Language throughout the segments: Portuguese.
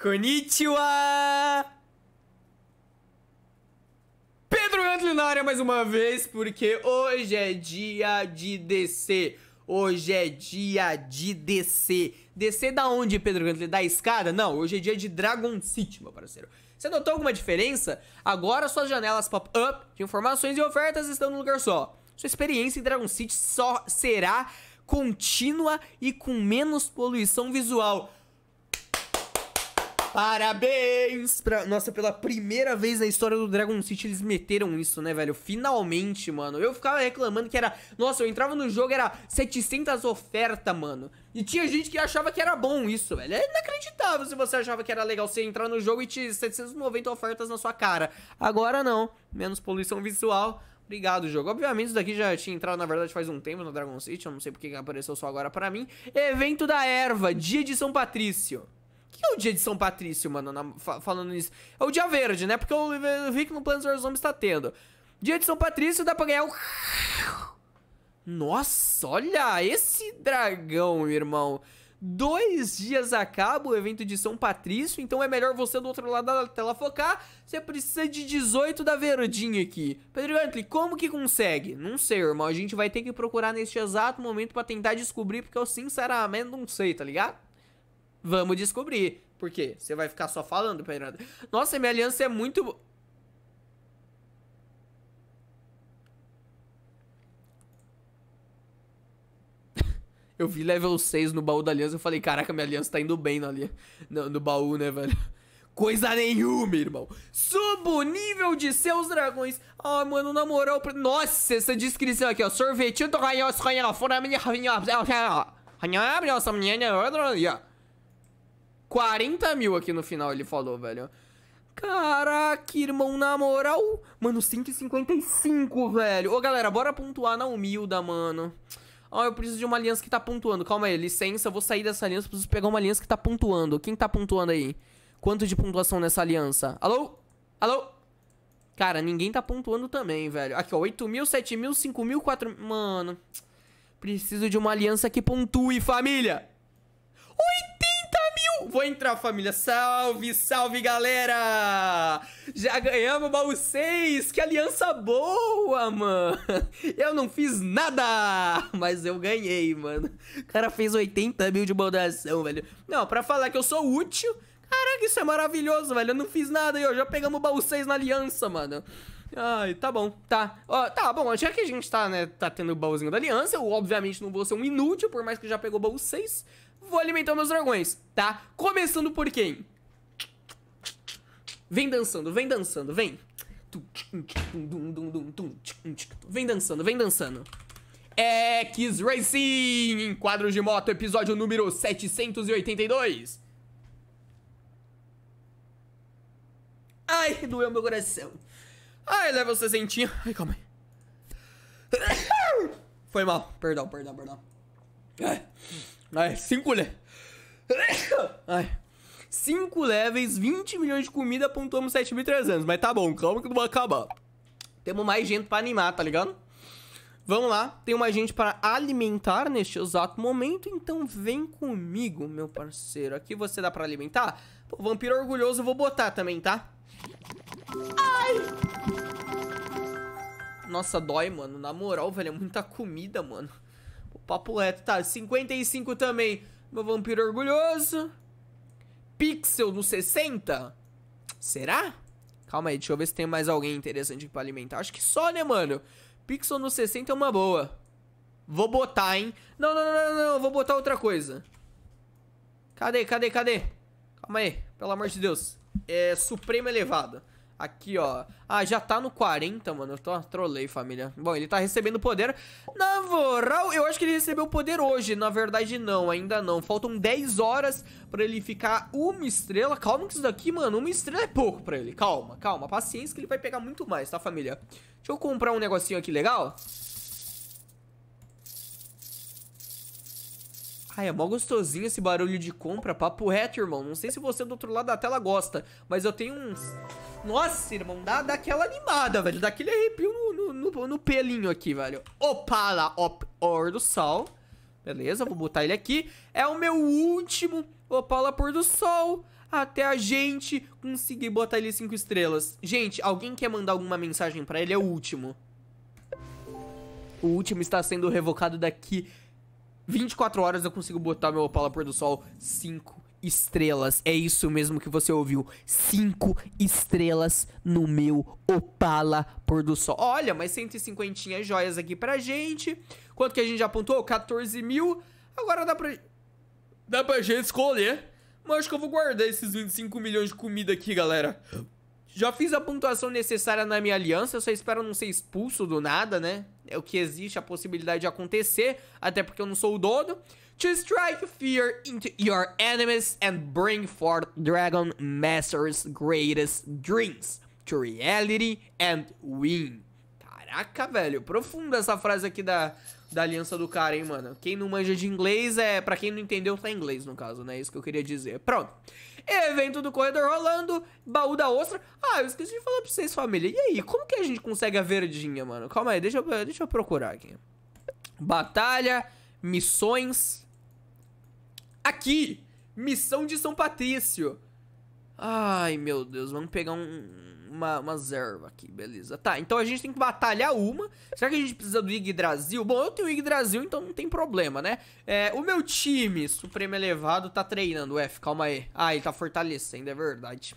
Konnichiwa! Pedro Gantli na área mais uma vez, porque hoje é dia de descer. Hoje é dia de descer. Descer da onde, Pedro Gantli? Da escada? Não, hoje é dia de Dragon City, meu parceiro. Você notou alguma diferença? Agora suas janelas pop-up de informações e ofertas estão num lugar só. Sua experiência em Dragon City só será contínua e com menos poluição visual. Parabéns! Pra... Nossa, pela primeira vez na história do Dragon City eles meteram isso, né, velho? Finalmente, mano. Eu ficava reclamando que era... Nossa, eu entrava no jogo, era 700 oferta, mano. E tinha gente que achava que era bom isso, velho. É inacreditável se você achava que era legal você entrar no jogo e tinha 790 ofertas na sua cara. Agora não. Menos poluição visual. Obrigado, jogo. Obviamente, isso daqui já tinha entrado, na verdade, faz um tempo no Dragon City. Eu não sei porque apareceu só agora pra mim. Evento da erva, dia de São Patrício que é o dia de São Patrício, mano, na, falando nisso? É o dia verde, né? Porque eu vi que no Plano vs. Zombies tá tendo. Dia de São Patrício dá pra ganhar o... Nossa, olha esse dragão, irmão. Dois dias acaba o evento de São Patrício, então é melhor você do outro lado da tela focar. Você precisa de 18 da verdinha aqui. Pedro Gantley, como que consegue? Não sei, irmão. A gente vai ter que procurar neste exato momento pra tentar descobrir, porque eu sinceramente não sei, tá ligado? Vamos descobrir. Por quê? Você vai ficar só falando, Pedrada. Nossa, minha aliança é muito. Eu vi level 6 no baú da aliança, eu falei, caraca, minha aliança tá indo bem ali, no, no baú, né, velho? Coisa nenhuma, irmão. Subo o nível de seus dragões. Ah, oh, mano, na moral... Nossa, essa descrição aqui, ó. Sorvetinho do Ranhão, Ranhão, Ranhão, Ranhão, Ranhão, 40 mil aqui no final, ele falou, velho. Caraca, irmão, na moral. Mano, 155, velho. Ô, galera, bora pontuar na humilda, mano. Ó, oh, eu preciso de uma aliança que tá pontuando. Calma aí, licença, eu vou sair dessa aliança, preciso pegar uma aliança que tá pontuando. Quem tá pontuando aí? Quanto de pontuação nessa aliança? Alô? Alô? Cara, ninguém tá pontuando também, velho. Aqui, ó, 8 mil, 7 mil, 5 mil, 4 mil... Mano, preciso de uma aliança que pontue, família. 8! Vou entrar, família. Salve, salve, galera! Já ganhamos o baú 6! Que aliança boa, mano! Eu não fiz nada, mas eu ganhei, mano. O cara fez 80 mil de baldação, velho. Não, pra falar que eu sou útil... Caraca, isso é maravilhoso, velho. Eu não fiz nada e ó, já pegamos o baú 6 na aliança, mano. Ai, tá bom, tá. Ó, tá, bom, já que a gente tá, né, tá tendo o baúzinho da aliança, eu obviamente não vou ser um inútil, por mais que já pegou o baú 6 vou alimentar meus dragões, tá? Começando por quem? Vem dançando, vem dançando, vem. Vem dançando, vem dançando. X Racing em quadros de moto, episódio número 782. Ai, doeu meu coração. Ai, level o 60. Ai, calma aí. Foi mal. Perdão, perdão, perdão. Ai. Ai, cinco le... Ai. 5 levels, 20 milhões de comida, pontuamos 7.300. Mas tá bom, calma que não vai acabar. Temos mais gente pra animar, tá ligado? Vamos lá, tem uma gente para alimentar neste exato momento, então vem comigo, meu parceiro. Aqui você dá para alimentar? Pô, vampiro orgulhoso eu vou botar também, tá? Ai! Nossa, dói, mano. Na moral, velho, é muita comida, mano. Papo reto, tá. 55 também. Meu vampiro orgulhoso. Pixel no 60? Será? Calma aí, deixa eu ver se tem mais alguém interessante pra alimentar. Acho que só, né, mano? Pixel no 60 é uma boa. Vou botar, hein? Não, não, não, não, não. Vou botar outra coisa. Cadê, cadê, cadê? Calma aí, pelo amor de Deus. É Supremo Elevado. Aqui, ó. Ah, já tá no 40, mano. Eu tô, trolei, família. Bom, ele tá recebendo poder. Na moral, eu acho que ele recebeu poder hoje. Na verdade, não. Ainda não. Faltam 10 horas pra ele ficar uma estrela. Calma que isso daqui, mano, uma estrela é pouco pra ele. Calma, calma. Paciência que ele vai pegar muito mais, tá, família? Deixa eu comprar um negocinho aqui legal. Ai, é mó gostosinho esse barulho de compra. Papo reto, irmão. Não sei se você do outro lado da tela gosta, mas eu tenho uns... Nossa, irmão, dá, dá aquela animada, velho. Dá aquele arrepio no, no, no, no pelinho aqui, velho. Opala, op, or do sol. Beleza, vou botar ele aqui. É o meu último Opala pôr do sol. Até a gente conseguir botar ele 5 estrelas. Gente, alguém quer mandar alguma mensagem pra ele? É o último. O último está sendo revocado daqui 24 horas. Eu consigo botar meu Opala pôr do sol 5 estrelas. É isso mesmo que você ouviu. Cinco estrelas no meu Opala por do sol. Olha, mais 150 joias aqui pra gente. Quanto que a gente já apontou? 14 mil. Agora dá pra... Dá pra gente escolher. Mas acho que eu vou guardar esses 25 milhões de comida aqui, galera. Já fiz a pontuação necessária na minha aliança, eu só espero não ser expulso do nada, né? É o que existe a possibilidade de acontecer, até porque eu não sou o dono to strike fear into your enemies and bring forth Dragon Master's greatest dreams to reality and win. Caraca, velho, profunda essa frase aqui da, da aliança do cara, hein, mano. Quem não manja de inglês é. para quem não entendeu, tá em inglês, no caso, né? É isso que eu queria dizer. Pronto. Evento do corredor rolando, baú da ostra. Ah, eu esqueci de falar pra vocês, família. E aí, como que a gente consegue a verdinha, mano? Calma aí, deixa eu, deixa eu procurar aqui. Batalha, missões. Aqui! Missão de São Patrício. Ai, meu Deus. Vamos pegar um, uma, uma zerva aqui, beleza. Tá, então a gente tem que batalhar uma. Será que a gente precisa do Yggdrasil? Bom, eu tenho Yggdrasil, então não tem problema, né? É, o meu time Supremo Elevado tá treinando. F, calma aí. Ah, ele tá fortalecendo, é verdade.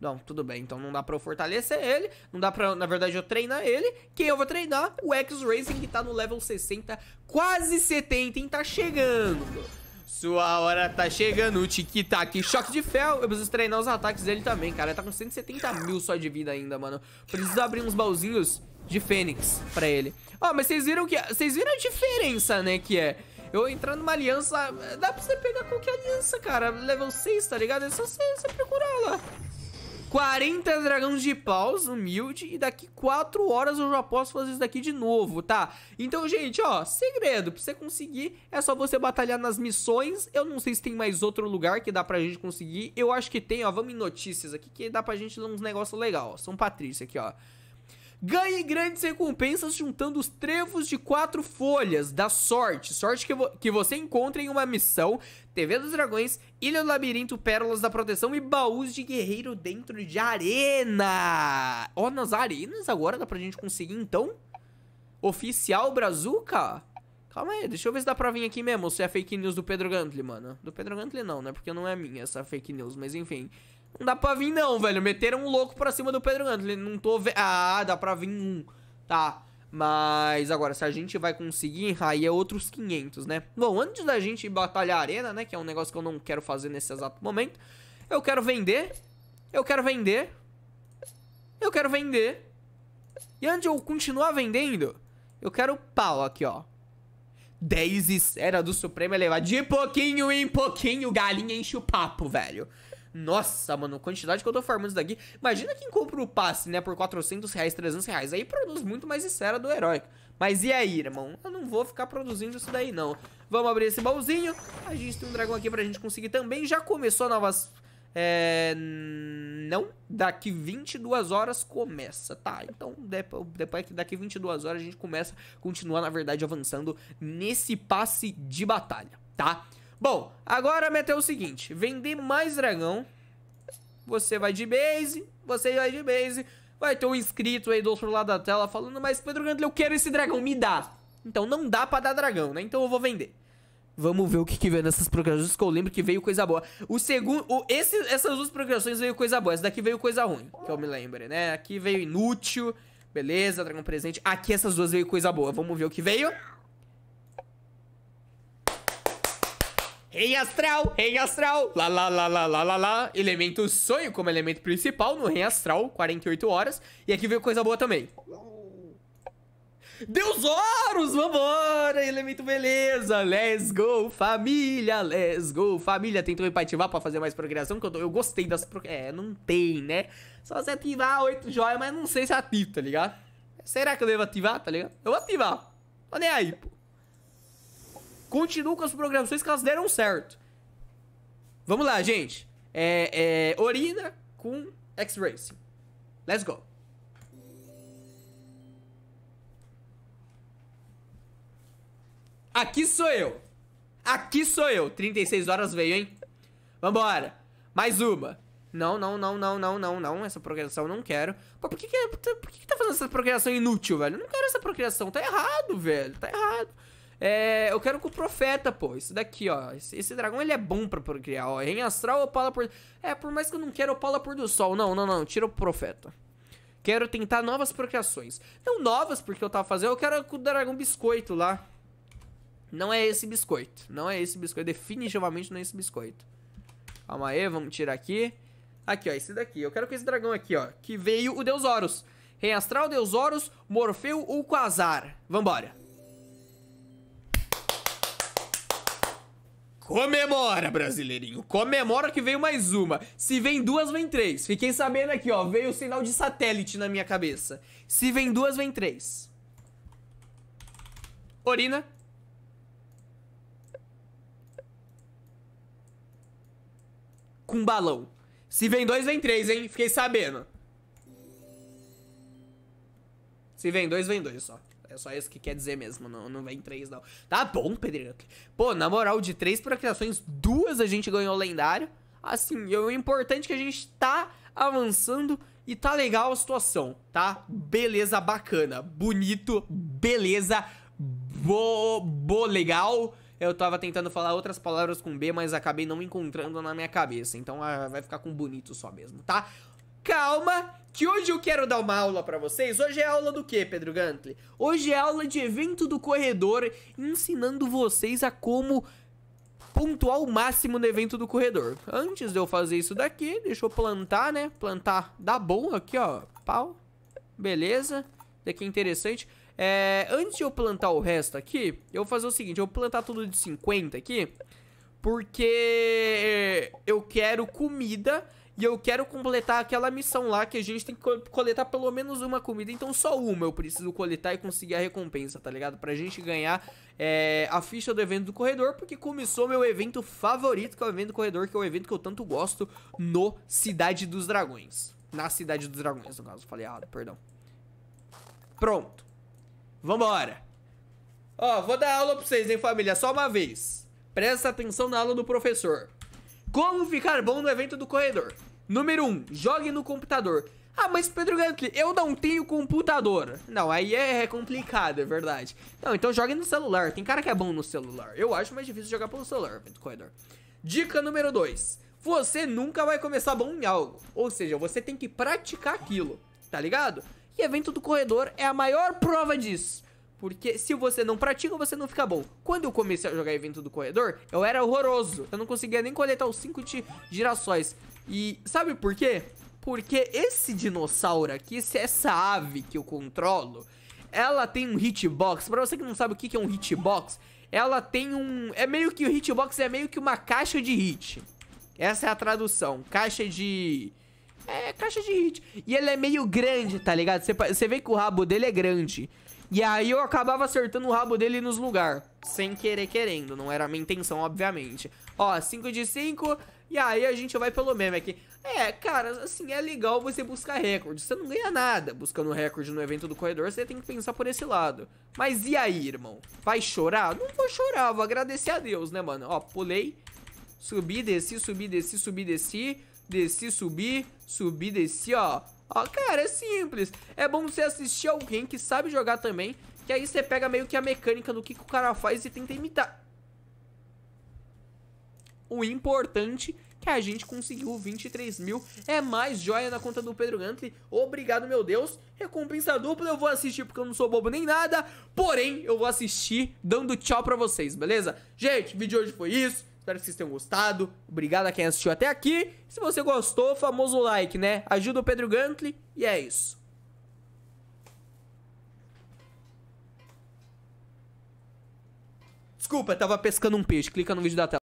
Não, tudo bem, então não dá pra eu fortalecer ele, não dá pra, na verdade, eu treinar ele. Quem eu vou treinar? O X-Racing, que tá no level 60, quase 70, e Tá chegando. Sua hora tá chegando, tic-tac, tá choque de fel. Eu preciso treinar os ataques dele também, cara. Ele tá com 170 mil só de vida ainda, mano. Preciso abrir uns baúzinhos de fênix pra ele. Ó, oh, mas vocês viram que... Vocês viram a diferença, né, que é... Eu entrar numa aliança... Dá pra você pegar qualquer aliança, cara. Level 6, tá ligado? É só você, você procurar lá. 40 dragões de paus, humilde, e daqui 4 horas eu já posso fazer isso daqui de novo, tá? Então, gente, ó, segredo, pra você conseguir é só você batalhar nas missões, eu não sei se tem mais outro lugar que dá pra gente conseguir, eu acho que tem, ó, vamos em notícias aqui que dá pra gente dar uns negócios legais, ó, São Patrício aqui, ó. Ganhe grandes recompensas juntando os trevos de quatro folhas da sorte. Sorte que, vo que você encontra em uma missão. TV dos Dragões, Ilha do Labirinto, Pérolas da Proteção e Baús de Guerreiro dentro de arena. Ó, oh, nas arenas agora dá pra gente conseguir, então? Oficial Brazuca? Calma aí, deixa eu ver se dá pra vir aqui mesmo, se é fake news do Pedro Gantley, mano. Do Pedro Gantley não, né? Porque não é minha essa fake news, mas enfim. Não dá pra vir não, velho. Meteram um louco pra cima do Pedro Gantle. Não tô vendo... Ah, dá pra vir um. Tá. Mas agora, se a gente vai conseguir, aí é outros 500, né? Bom, antes da gente batalhar a arena, né? Que é um negócio que eu não quero fazer nesse exato momento. Eu quero vender. Eu quero vender. Eu quero vender. E antes de eu continuar vendendo, eu quero pau aqui, ó. 10 esfera do Supremo elevar é de pouquinho em pouquinho, galinha enche o papo, velho. Nossa, mano, quantidade que eu tô farmando isso daqui. Imagina quem compra o passe, né, por 400 reais, 300 reais. Aí produz muito mais esfera do heróico. Mas e aí, irmão? Eu não vou ficar produzindo isso daí, não. Vamos abrir esse baúzinho. A gente tem um dragão aqui pra gente conseguir também. Já começou novas... É... Não, daqui 22 horas começa, tá? Então, depois que daqui 22 horas a gente começa, continuar, na verdade, avançando nesse passe de batalha, tá? Tá? Bom, agora a meta é o seguinte. Vender mais dragão. Você vai de base. Você vai de base. Vai ter um inscrito aí do outro lado da tela falando, mas Pedro Gandler, eu quero esse dragão, me dá. Então não dá pra dar dragão, né? Então eu vou vender. Vamos ver o que, que veio nessas progressões, que eu lembro que veio coisa boa. O segundo. O, esse, essas duas progressões veio coisa boa. Essa daqui veio coisa ruim, que eu me lembre né? Aqui veio inútil. Beleza, dragão presente. Aqui essas duas veio coisa boa. Vamos ver o que veio. Rei Astral, Rei Astral, lá lá lá lá lá lá lá. Elemento sonho como elemento principal no Rei Astral, 48 horas. E aqui veio coisa boa também. Deus Horus, vambora, elemento beleza, let's go, família, let's go, família, Tentou também pra ativar pra fazer mais progressão, que eu, tô, eu gostei das, pro... é, não tem, né, só você ativar 8 joias, mas não sei se ativa, tá ligado, será que eu devo ativar, tá ligado, eu vou ativar, tô nem aí, pô. Continua com as programações que elas deram certo. Vamos lá, gente. É, é, Orina com X-Racing. Let's go. Aqui sou eu. Aqui sou eu. 36 horas veio, hein? Vambora. Mais uma. Não, não, não, não, não, não, não. Essa progressão eu não quero. Pô, por que, que, é- por que, que tá fazendo essa progressão inútil, velho? Eu não quero essa progressão. Tá errado, velho. Tá errado. É, eu quero com o profeta, pô. Isso daqui, ó. Esse, esse dragão, ele é bom pra procriar, ó. Em astral, opala por... É, por mais que eu não quero opala por do sol. Não, não, não. Tira o profeta. Quero tentar novas procriações. Não novas, porque eu tava fazendo. Eu quero com o dragão biscoito lá. Não é esse biscoito. Não é esse biscoito. Definitivamente não é esse biscoito. Calma aí, vamos tirar aqui. Aqui, ó. Esse daqui. Eu quero com esse dragão aqui, ó. Que veio o Deus Horus. Reastral, Deus Horus, Morfeu ou Quasar. Vambora. Comemora, brasileirinho. Comemora que veio mais uma. Se vem duas, vem três. Fiquei sabendo aqui, ó. Veio o sinal de satélite na minha cabeça. Se vem duas, vem três. Orina. Com balão. Se vem dois, vem três, hein? Fiquei sabendo. Se vem dois, vem dois só. É só isso que quer dizer mesmo, não, não vem três não. Tá bom, Pedrinho. Pô, na moral, de três procriações, duas a gente ganhou lendário. Assim, o importante é que a gente tá avançando e tá legal a situação, tá? Beleza, bacana, bonito, beleza, bo, bo legal. Eu tava tentando falar outras palavras com B, mas acabei não encontrando na minha cabeça. Então ah, vai ficar com bonito só mesmo, tá? calma, que hoje eu quero dar uma aula para vocês. Hoje é aula do que, Pedro Gantley? Hoje é aula de evento do corredor, ensinando vocês a como pontuar o máximo no evento do corredor. Antes de eu fazer isso daqui, deixa eu plantar, né? Plantar dá bom aqui, ó. Pau. Beleza. Daqui é interessante. É, antes de eu plantar o resto aqui, eu vou fazer o seguinte, eu vou plantar tudo de 50 aqui, porque eu quero comida e eu quero completar aquela missão lá que a gente tem que coletar pelo menos uma comida. Então só uma eu preciso coletar e conseguir a recompensa, tá ligado? Pra gente ganhar é, a ficha do evento do corredor, porque começou meu evento favorito, que é o evento do corredor, que é o evento que eu tanto gosto no Cidade dos Dragões. Na Cidade dos Dragões, no caso. Falei errado, perdão. Pronto. Vambora. Ó, vou dar aula pra vocês, hein, família? Só uma vez. Presta atenção na aula do professor. Como ficar bom no evento do corredor? Número 1, um, jogue no computador. Ah, mas Pedro Gantli, eu não tenho computador. Não, aí é, é, complicado, é verdade. Não, então jogue no celular. Tem cara que é bom no celular. Eu acho mais difícil jogar pelo celular, evento do corredor. Dica número 2. Você nunca vai começar bom em algo. Ou seja, você tem que praticar aquilo, tá ligado? E evento do corredor é a maior prova disso. Porque se você não pratica, você não fica bom. Quando eu comecei a jogar evento do corredor, eu era horroroso. Eu não conseguia nem coletar os 5 girassóis. E sabe por quê? Porque esse dinossauro aqui, essa ave que eu controlo, ela tem um hitbox. Pra você que não sabe o que é um hitbox, ela tem um... É meio que o hitbox é meio que uma caixa de hit. Essa é a tradução. Caixa de... É, caixa de hit. E ele é meio grande, tá ligado? Você, você vê que o rabo dele é grande. E aí eu acabava acertando o rabo dele nos lugares. Sem querer querendo, não era a minha intenção, obviamente. Ó, 5 de 5. E aí a gente vai pelo meme aqui. É, cara, assim, é legal você buscar recorde. Você não ganha nada buscando recorde no evento do corredor, você tem que pensar por esse lado. Mas e aí, irmão? Vai chorar? Não vou chorar, vou agradecer a Deus, né, mano? Ó, pulei, subi, desci, subi, desci, subi, desci, desci, subi, subi, desci, ó. Ó, cara, é simples. É bom você assistir alguém que sabe jogar também, que aí você pega meio que a mecânica do que, que o cara faz e tenta imitar. O importante que a gente conseguiu 23 mil. É mais joia na conta do Pedro Gantley. Obrigado, meu Deus. Recompensa dupla, eu vou assistir porque eu não sou bobo nem nada. Porém, eu vou assistir dando tchau pra vocês, beleza? Gente, o vídeo de hoje foi isso. Espero que vocês tenham gostado. Obrigado a quem assistiu até aqui. Se você gostou, famoso like, né? Ajuda o Pedro Gantley E é isso. Desculpa, tava pescando um peixe. Clica no vídeo da tela.